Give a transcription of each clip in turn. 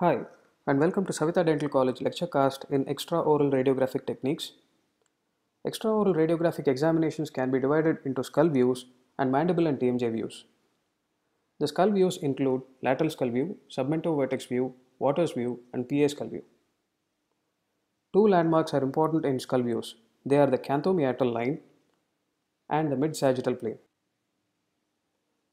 Hi, and welcome to Savita Dental College lecture cast in extra oral radiographic techniques. Extra oral radiographic examinations can be divided into skull views and mandible and TMJ views. The skull views include lateral skull view, submental vertex view, waters view, and PA skull view. Two landmarks are important in skull views. They are the canthomeatal line and the mid-sagittal plane.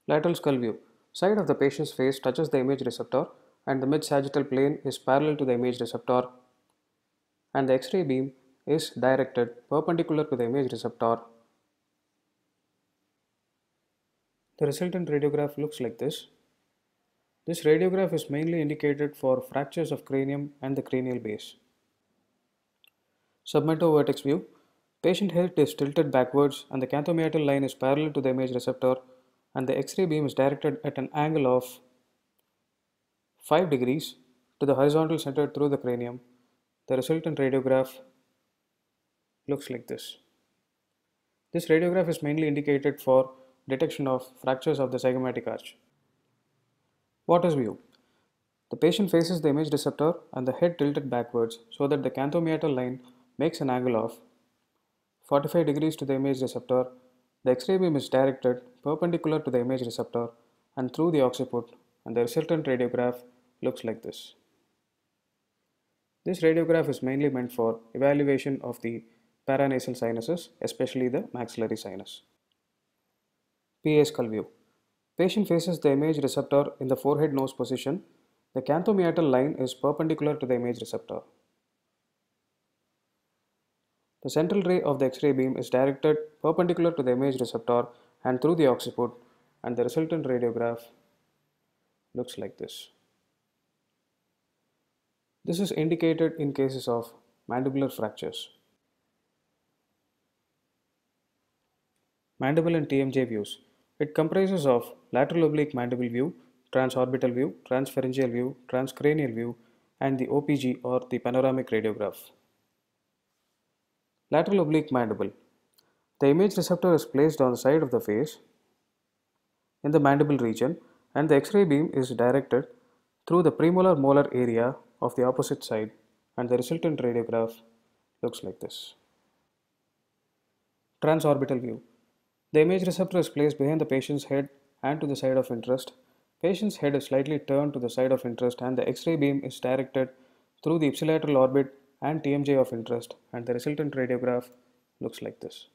Lateral skull view. Side of the patient's face touches the image receptor and the mid-sagittal plane is parallel to the image receptor and the X-ray beam is directed perpendicular to the image receptor. The resultant radiograph looks like this. This radiograph is mainly indicated for fractures of cranium and the cranial base. vertex view. Patient head is tilted backwards and the cathomeatal line is parallel to the image receptor and the X-ray beam is directed at an angle of 5 degrees to the horizontal center through the cranium, the resultant radiograph looks like this. This radiograph is mainly indicated for detection of fractures of the zygomatic arch. What is view? The patient faces the image receptor and the head tilted backwards so that the canthometer line makes an angle of 45 degrees to the image receptor. The X-ray beam is directed perpendicular to the image receptor and through the occiput and the resultant radiograph looks like this. This radiograph is mainly meant for evaluation of the paranasal sinuses, especially the maxillary sinus. PA skull view. Patient faces the image receptor in the forehead nose position. The canthomeatal line is perpendicular to the image receptor. The central ray of the X-ray beam is directed perpendicular to the image receptor and through the occiput and the resultant radiograph looks like this. This is indicated in cases of mandibular fractures. Mandible and TMJ views. It comprises of lateral oblique mandible view, transorbital view, transpharyngeal view, transcranial view, and the OPG or the panoramic radiograph. Lateral oblique mandible. The image receptor is placed on the side of the face in the mandible region and the X-ray beam is directed through the premolar molar area of the opposite side and the resultant radiograph looks like this. Transorbital view. The image receptor is placed behind the patient's head and to the side of interest. Patient's head is slightly turned to the side of interest and the X-ray beam is directed through the ipsilateral orbit and TMJ of interest and the resultant radiograph looks like this.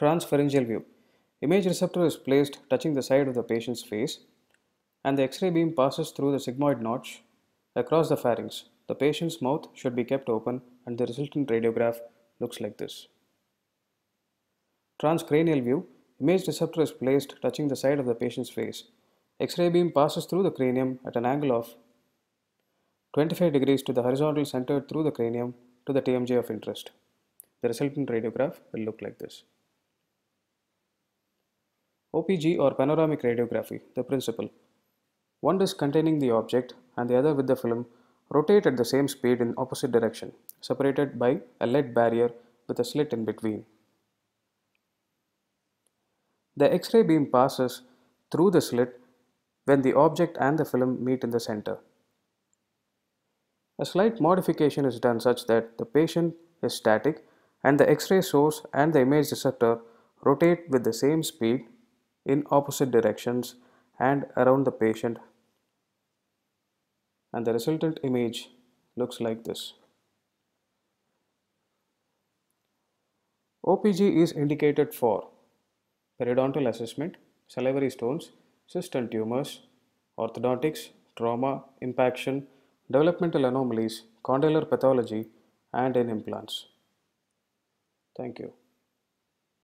Transpharyngeal view. Image receptor is placed touching the side of the patient's face and the X-ray beam passes through the sigmoid notch Across the pharynx, the patient's mouth should be kept open and the resultant radiograph looks like this. Transcranial view, image receptor is placed touching the side of the patient's face. X-ray beam passes through the cranium at an angle of 25 degrees to the horizontal centered through the cranium to the TMJ of interest. The resultant radiograph will look like this. OPG or panoramic radiography, the principle. One disc containing the object and the other with the film rotate at the same speed in opposite direction, separated by a lead barrier with a slit in between. The X-ray beam passes through the slit when the object and the film meet in the center. A slight modification is done such that the patient is static and the X-ray source and the image receptor rotate with the same speed in opposite directions and around the patient and the resultant image looks like this. OPG is indicated for periodontal assessment, salivary stones, cystic tumors, orthodontics, trauma, impaction, developmental anomalies, condylar pathology and in implants. Thank you.